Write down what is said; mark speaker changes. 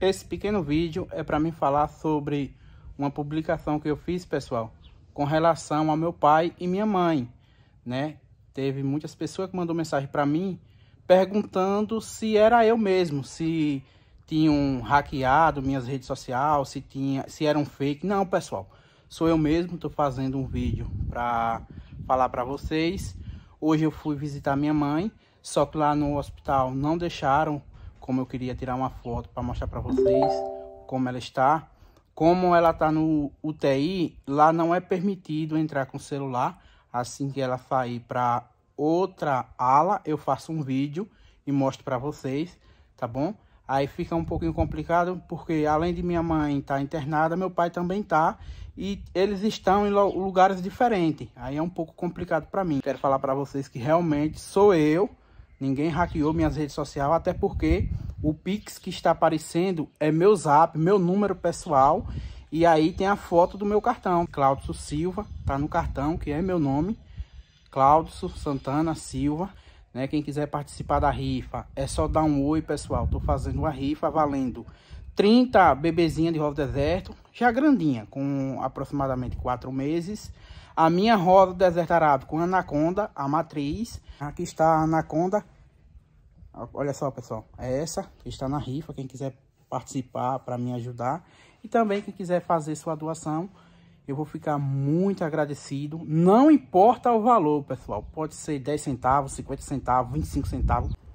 Speaker 1: Esse pequeno vídeo é para me falar sobre uma publicação que eu fiz, pessoal, com relação ao meu pai e minha mãe, né? Teve muitas pessoas que mandou mensagem para mim perguntando se era eu mesmo, se tinham hackeado minhas redes sociais, se tinha, se era um fake. Não, pessoal, sou eu mesmo, estou fazendo um vídeo para falar para vocês. Hoje eu fui visitar minha mãe, só que lá no hospital não deixaram como eu queria tirar uma foto para mostrar para vocês como ela está. Como ela está no UTI, lá não é permitido entrar com o celular. Assim que ela sair para outra ala, eu faço um vídeo e mostro para vocês, tá bom? Aí fica um pouquinho complicado, porque além de minha mãe estar tá internada, meu pai também está E eles estão em lugares diferentes. Aí é um pouco complicado para mim. Quero falar para vocês que realmente sou eu Ninguém hackeou minhas redes sociais, até porque o Pix que está aparecendo é meu zap, meu número pessoal. E aí tem a foto do meu cartão. Cláudio Silva, tá no cartão, que é meu nome. Cláudio Santana Silva. Né? Quem quiser participar da rifa, é só dar um oi, pessoal. Tô fazendo uma rifa valendo 30 bebezinha de rosa deserto, já grandinha, com aproximadamente 4 meses. A minha rosa do deserto arábico, anaconda, a matriz. Aqui está a anaconda. Olha só, pessoal, é essa que está na rifa, quem quiser participar para me ajudar. E também quem quiser fazer sua doação, eu vou ficar muito agradecido. Não importa o valor, pessoal. Pode ser 10 centavos, 50 centavos, 25 centavos.